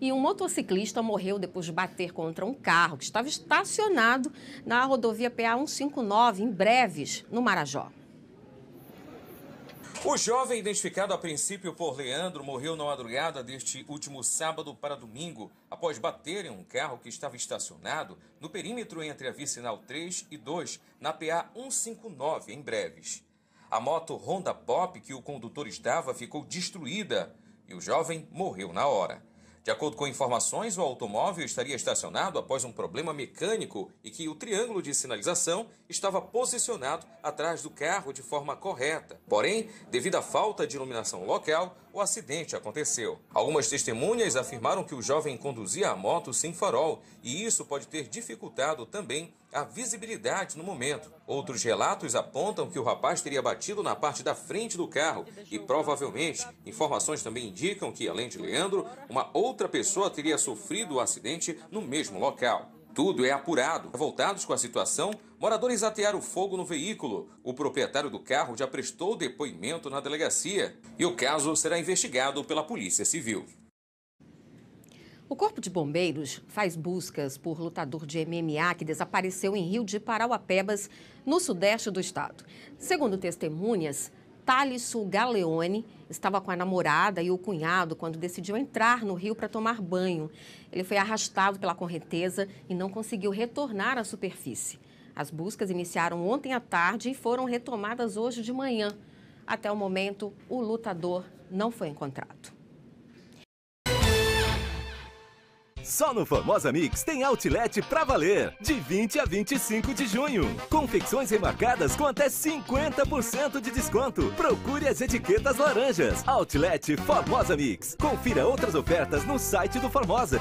e um motociclista morreu depois de bater contra um carro que estava estacionado na rodovia PA 159, em Breves, no Marajó. O jovem, identificado a princípio por Leandro, morreu na madrugada deste último sábado para domingo, após bater em um carro que estava estacionado no perímetro entre a vicinal 3 e 2, na PA 159, em breves. A moto Honda Pop que o condutor estava ficou destruída e o jovem morreu na hora. De acordo com informações, o automóvel estaria estacionado após um problema mecânico e que o triângulo de sinalização estava posicionado atrás do carro de forma correta. Porém, devido à falta de iluminação local, o acidente aconteceu. Algumas testemunhas afirmaram que o jovem conduzia a moto sem farol e isso pode ter dificultado também a visibilidade no momento. Outros relatos apontam que o rapaz teria batido na parte da frente do carro e provavelmente informações também indicam que, além de Leandro, uma outra outra pessoa teria sofrido o acidente no mesmo local. Tudo é apurado. Voltados com a situação, moradores atearam fogo no veículo. O proprietário do carro já prestou depoimento na delegacia e o caso será investigado pela Polícia Civil. O Corpo de Bombeiros faz buscas por lutador de MMA que desapareceu em Rio de Parauapebas, no sudeste do estado. Segundo testemunhas, Talisso Galeone estava com a namorada e o cunhado quando decidiu entrar no rio para tomar banho. Ele foi arrastado pela correnteza e não conseguiu retornar à superfície. As buscas iniciaram ontem à tarde e foram retomadas hoje de manhã. Até o momento, o lutador não foi encontrado. Só no Formosa Mix tem outlet pra valer, de 20 a 25 de junho. Confecções remarcadas com até 50% de desconto. Procure as etiquetas laranjas. Outlet Formosa Mix. Confira outras ofertas no site do Formosa.